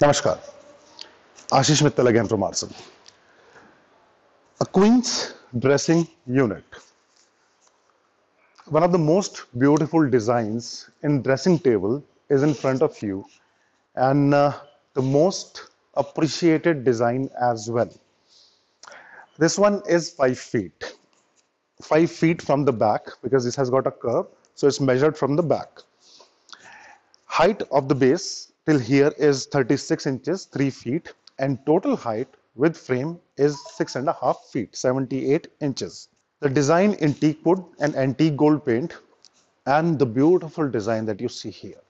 Namaskar. Ashish Mittal again from Arson. A Queen's dressing unit. One of the most beautiful designs in dressing table is in front of you and uh, the most appreciated design as well. This one is 5 feet. 5 feet from the back because this has got a curve so it's measured from the back. Height of the base till here is 36 inches 3 feet and total height with frame is six and a half feet 78 inches the design in teak wood and antique gold paint and the beautiful design that you see here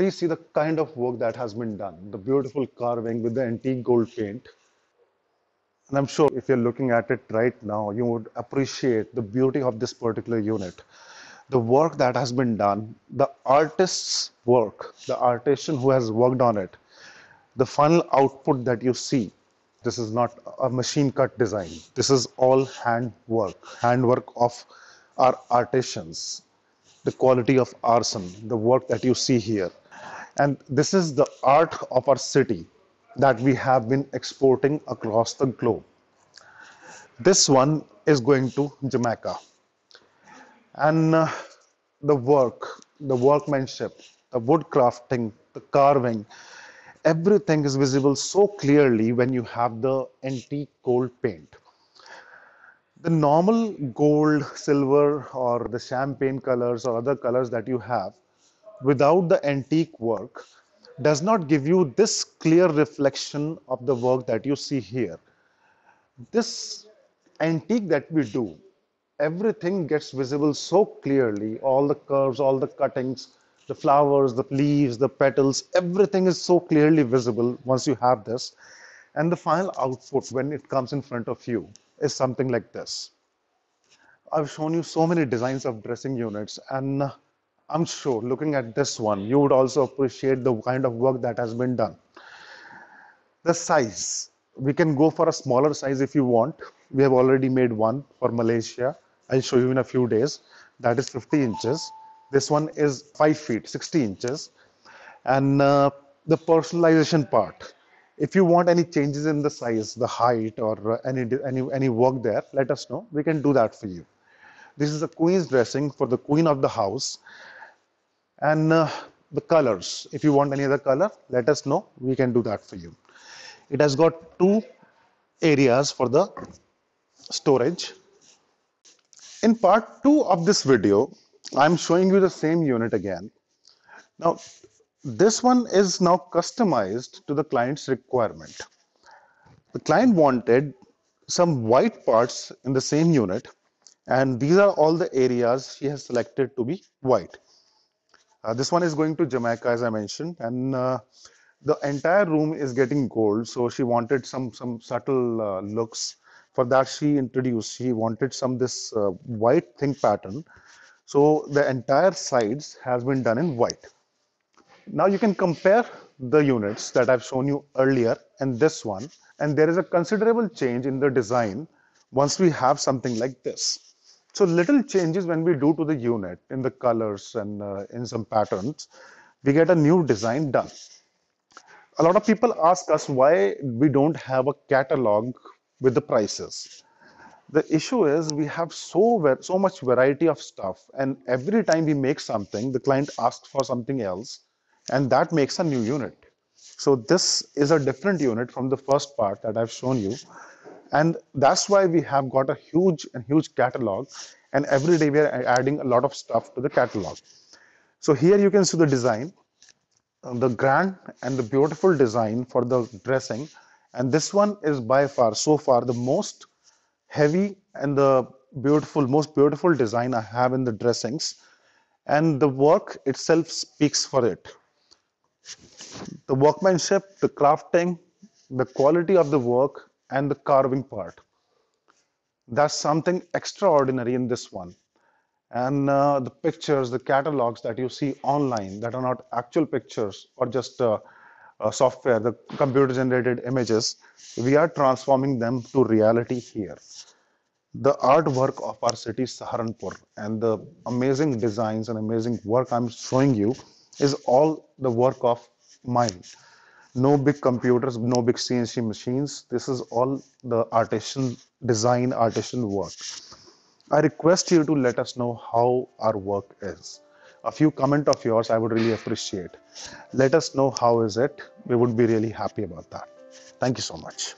please see the kind of work that has been done the beautiful carving with the antique gold paint and I'm sure if you're looking at it right now, you would appreciate the beauty of this particular unit the work that has been done, the artist's work, the artisan who has worked on it, the final output that you see. This is not a machine cut design. This is all hand work, hand work of our artisans, the quality of arson, the work that you see here. And this is the art of our city that we have been exporting across the globe. This one is going to Jamaica and uh, the work the workmanship the wood crafting the carving everything is visible so clearly when you have the antique gold paint the normal gold silver or the champagne colors or other colors that you have without the antique work does not give you this clear reflection of the work that you see here this antique that we do everything gets visible so clearly all the curves all the cuttings the flowers the leaves the petals everything is so clearly visible once you have this and the final output when it comes in front of you is something like this i've shown you so many designs of dressing units and i'm sure looking at this one you would also appreciate the kind of work that has been done the size we can go for a smaller size if you want we have already made one for malaysia I'll show you in a few days. That is 50 inches. This one is 5 feet, 60 inches. And uh, the personalization part. If you want any changes in the size, the height, or uh, any, any, any work there, let us know. We can do that for you. This is a queen's dressing for the queen of the house. And uh, the colors, if you want any other color, let us know. We can do that for you. It has got two areas for the storage in part 2 of this video, I'm showing you the same unit again. Now, this one is now customized to the client's requirement. The client wanted some white parts in the same unit and these are all the areas she has selected to be white. Uh, this one is going to Jamaica as I mentioned and uh, the entire room is getting gold so she wanted some some subtle uh, looks for that she introduced she wanted some this uh, white thing pattern so the entire sides has been done in white now you can compare the units that i've shown you earlier and this one and there is a considerable change in the design once we have something like this so little changes when we do to the unit in the colors and uh, in some patterns we get a new design done a lot of people ask us why we don't have a catalog with the prices. The issue is we have so so much variety of stuff, and every time we make something, the client asks for something else, and that makes a new unit. So this is a different unit from the first part that I've shown you, and that's why we have got a huge and huge catalog, and every day we are adding a lot of stuff to the catalog. So here you can see the design, the grand and the beautiful design for the dressing and this one is by far so far the most heavy and the beautiful most beautiful design i have in the dressings and the work itself speaks for it the workmanship the crafting the quality of the work and the carving part that's something extraordinary in this one and uh, the pictures the catalogs that you see online that are not actual pictures or just uh, uh, software, the computer generated images, we are transforming them to reality here. The artwork of our city Saharanpur and the amazing designs and amazing work I'm showing you is all the work of mine. No big computers, no big CNC machines. This is all the artisan design, artisan work. I request you to let us know how our work is a few comment of yours i would really appreciate let us know how is it we would be really happy about that thank you so much